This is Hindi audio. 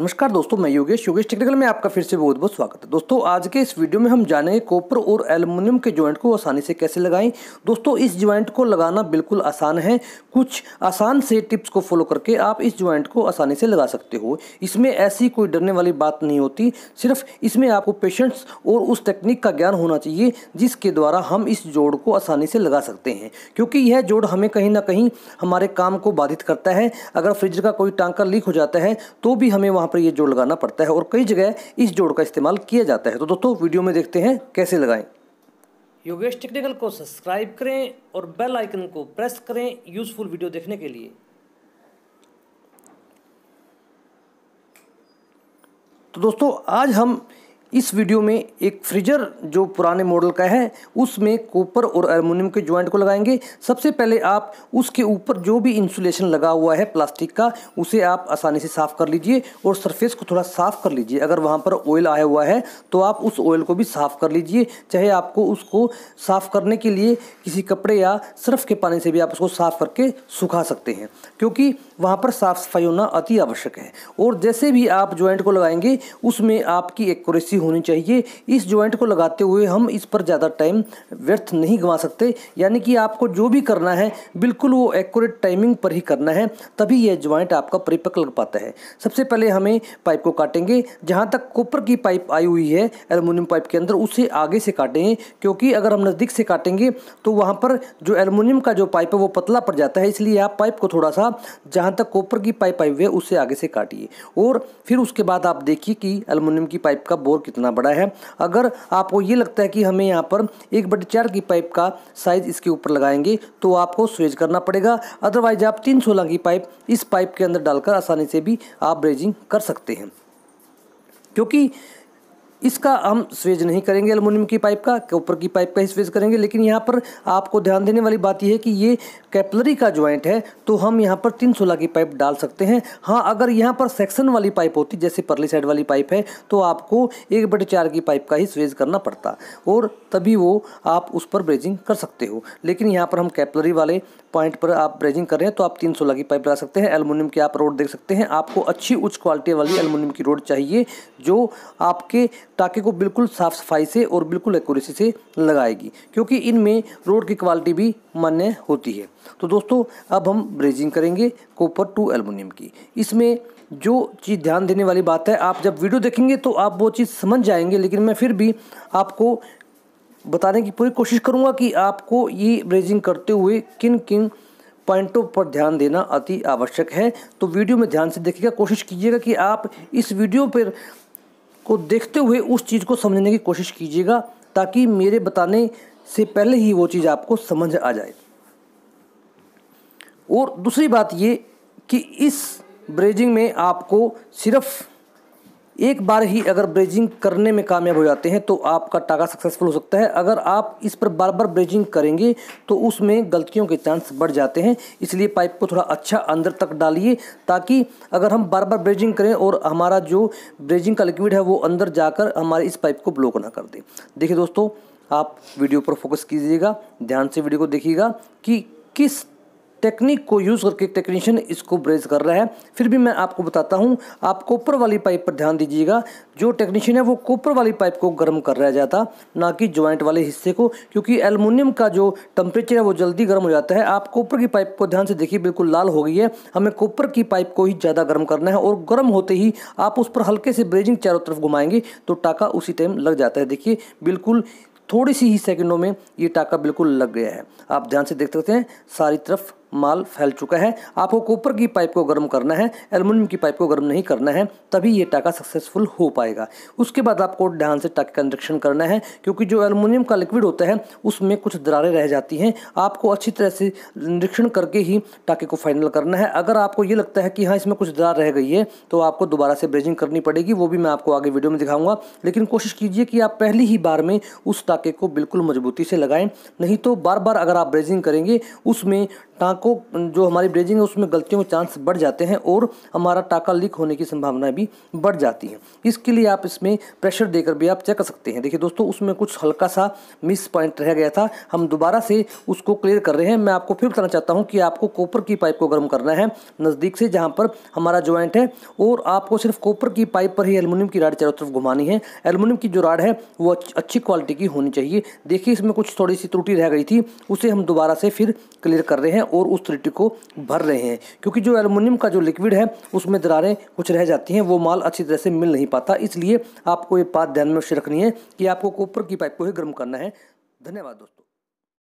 नमस्कार दोस्तों मैं योगेश योगेश टेक्निकल में आपका फिर से बहुत बहुत स्वागत है दोस्तों आज के इस वीडियो में हम जानेंगे कॉपर और एल्युमिनियम के ज्वाइंट को आसानी से कैसे लगाएं दोस्तों इस ज्वाइंट को लगाना बिल्कुल आसान है कुछ आसान से टिप्स को फॉलो करके आप इस ज्वाइंट को आसानी से लगा सकते हो इसमें ऐसी कोई डरने वाली बात नहीं होती सिर्फ इसमें आपको पेशेंट्स और उस टेक्निक का ज्ञान होना चाहिए जिसके द्वारा हम इस जोड़ को आसानी से लगा सकते हैं क्योंकि यह जोड़ हमें कहीं ना कहीं हमारे काम को बाधित करता है अगर फ्रिज का कोई टांकर लीक हो जाता है तो भी हमें वहाँ पर ये जोड़ लगाना पड़ता है और कई जगह इस जोड़ का इस्तेमाल किया जाता है तो दोस्तों वीडियो में देखते हैं कैसे लगाएं योगेश टेक्निकल को सब्सक्राइब करें और बेल आइकन को प्रेस करें यूज़फुल वीडियो देखने के लिए तो दोस्तों आज हम इस वीडियो में एक फ्रीजर जो पुराने मॉडल का है उसमें कॉपर और एलुमिनियम के जॉइंट को लगाएंगे सबसे पहले आप उसके ऊपर जो भी इंसुलेशन लगा हुआ है प्लास्टिक का उसे आप आसानी से साफ़ कर लीजिए और सरफेस को थोड़ा साफ़ कर लीजिए अगर वहाँ पर ऑयल आया हुआ है तो आप उस ऑयल को भी साफ़ कर लीजिए चाहे आपको उसको साफ़ करने के लिए किसी कपड़े या सर्फ के पानी से भी आप उसको साफ़ करके सुखा सकते हैं क्योंकि वहाँ पर साफ़ सफाई होना अति आवश्यक है और जैसे भी आप जॉइंट को लगाएंगे उसमें आपकी एक्यूरेसी होनी चाहिए इस ज्वाइंट को लगाते हुए हम इस पर ज़्यादा टाइम व्यर्थ नहीं गंवा सकते यानी कि आपको जो भी करना है बिल्कुल वो एक्यूरेट टाइमिंग पर ही करना है तभी यह ज्वाइंट आपका परिपक्व लग पाता है सबसे पहले हमें पाइप को काटेंगे जहाँ तक कॉपर की पाइप आई हुई है एलुमिनियम पाइप के अंदर उसे आगे से काटेंगे क्योंकि अगर हम नज़दीक से काटेंगे तो वहाँ पर जो एलुमिनियम का जो पाइप है वो पतला पड़ जाता है इसलिए आप पाइप को थोड़ा सा जहाँ तक कॉपर की पाइप आई हुई है उससे आगे से काटिए और फिर उसके बाद आप देखिए कि एलुमिनियम की पाइप का बोर कितना बड़ा है अगर आपको ये लगता है कि हमें यहाँ पर एक बटे चार की पाइप का साइज इसके ऊपर लगाएंगे तो आपको स्वेज करना पड़ेगा अदरवाइज आप तीन सोलह की पाइप इस पाइप के अंदर डालकर आसानी से भी आप ब्रेजिंग कर सकते हैं क्योंकि इसका हम स्वेज नहीं करेंगे एलुमिनियम की पाइप का ऊपर की पाइप का ही स्वेज करेंगे लेकिन यहाँ पर आपको ध्यान देने वाली बात यह है कि ये कैपलरी का ज्वाइंट है तो हम यहाँ पर तीन सोलह की पाइप डाल सकते हैं हाँ अगर यहाँ पर सेक्शन वाली पाइप होती जैसे परली साइड वाली पाइप है तो आपको एक बटे चार की पाइप का ही स्वेज करना पड़ता और तभी वो आप उस पर ब्रेजिंग कर सकते हो लेकिन यहाँ पर हम कैपलरी वाले पॉइंट पर आप ब्रेजिंग कर रहे हैं तो आप तीन सोलह की पाइप डाल सकते हैं एलुमिनियम की आप रोड देख सकते हैं आपको अच्छी उच्च क्वालिटी वाली एलुमिनियम की रोड चाहिए जो आपके टाके को बिल्कुल साफ़ सफाई से और बिल्कुल एक्यूरेसी से लगाएगी क्योंकि इनमें रोड की क्वालिटी भी मान्य होती है तो दोस्तों अब हम ब्रेजिंग करेंगे कॉपर टू एल्युमिनियम की इसमें जो चीज़ ध्यान देने वाली बात है आप जब वीडियो देखेंगे तो आप वो चीज़ समझ जाएंगे लेकिन मैं फिर भी आपको बताने की पूरी कोशिश करूँगा कि आपको ये ब्रेजिंग करते हुए किन किन पॉइंटों पर ध्यान देना अति आवश्यक है तो वीडियो में ध्यान से देखिएगा कोशिश कीजिएगा कि आप इस वीडियो पर को देखते हुए उस चीज़ को समझने की कोशिश कीजिएगा ताकि मेरे बताने से पहले ही वो चीज़ आपको समझ आ जाए और दूसरी बात ये कि इस ब्रेजिंग में आपको सिर्फ एक बार ही अगर ब्रेजिंग करने में कामयाब हो जाते हैं तो आपका टाका सक्सेसफुल हो सकता है अगर आप इस पर बार बार ब्रेजिंग करेंगे तो उसमें गलतियों के चांस बढ़ जाते हैं इसलिए पाइप को थोड़ा अच्छा अंदर तक डालिए ताकि अगर हम बार बार ब्रेजिंग करें और हमारा जो ब्रेजिंग का लिक्विड है वो अंदर जाकर हमारे इस पाइप को ब्लॉक ना कर दे देखिए दोस्तों आप वीडियो पर फोकस कीजिएगा ध्यान से वीडियो को देखिएगा कि किस टेक्निक को यूज़ करके टेक्नीशियन इसको ब्रेस कर रहा है फिर भी मैं आपको बताता हूँ आप कॉपर वाली पाइप पर ध्यान दीजिएगा जो टेक्नीशियन है वो कॉपर वाली पाइप को गर्म कर रहा जाता ना कि ज्वाइंट वाले हिस्से को क्योंकि एलमिनियम का जो टेम्परेचर है वो जल्दी गर्म हो जाता है आप कॉपर की पाइप को ध्यान से देखिए बिल्कुल लाल हो गई है हमें कॉपर की पाइप को ही ज़्यादा गर्म करना है और गर्म होते ही आप उस पर हल्के से ब्रेजिंग चारों तरफ घुमाएंगे तो टाका उसी टाइम लग जाता है देखिए बिल्कुल थोड़ी सी ही सेकंडों में ये टाका बिल्कुल लग गया है आप ध्यान से देख सकते हैं सारी तरफ माल फैल चुका है आपको कोपर की पाइप को गर्म करना है एलुमिनियम की पाइप को गर्म नहीं करना है तभी ये टाका सक्सेसफुल हो पाएगा उसके बाद आपको ध्यान से टाके का निरीक्षण करना है क्योंकि जो एलुमिनियम का लिक्विड होता है उसमें कुछ दरारें रह जाती हैं आपको अच्छी तरह से निरीक्षण करके ही टाके को फाइनल करना है अगर आपको ये लगता है कि हाँ इसमें कुछ दरार रह गई है तो आपको दोबारा से ब्रेजिंग करनी पड़ेगी वो भी मैं आपको आगे वीडियो में दिखाऊंगा लेकिन कोशिश कीजिए कि आप पहली ही बार में उस टाके को बिल्कुल मजबूती से लगाएं नहीं तो बार बार अगर आप ब्रेजिंग करेंगे उसमें टाँक को जो हमारी ब्रेजिंग है उसमें गलतियों के चांस बढ़ जाते हैं और हमारा टाका लीक होने की संभावनाएं भी बढ़ जाती है इसके लिए आप इसमें प्रेशर देकर भी आप चेक कर सकते हैं देखिए दोस्तों उसमें कुछ हल्का सा मिस पॉइंट रह गया था हम दोबारा से उसको क्लियर कर रहे हैं मैं आपको फिर बताना चाहता हूँ कि आपको कॉपर की पाइप को गर्म करना है नज़दीक से जहाँ पर हमारा ज्वाइंट है और आपको सिर्फ कॉपर की पाइप पर ही एलुमिनियम की राड चारों तरफ घुमानी है एलुमिनियम की जो राड है वो अच्छी क्वालिटी की होनी चाहिए देखिए इसमें कुछ थोड़ी सी त्रुटि रह गई थी उसे हम दोबारा से फिर क्लियर कर रहे हैं और उस त्रुटि को भर रहे हैं क्योंकि जो एलुमिनियम का जो लिक्विड है उसमें दरारें कुछ रह जाती हैं वो माल अच्छी तरह से मिल नहीं पाता इसलिए आपको ये बात ध्यान में रखनी है कि आपको कोपर की पाइप को ही गर्म करना है धन्यवाद दोस्तों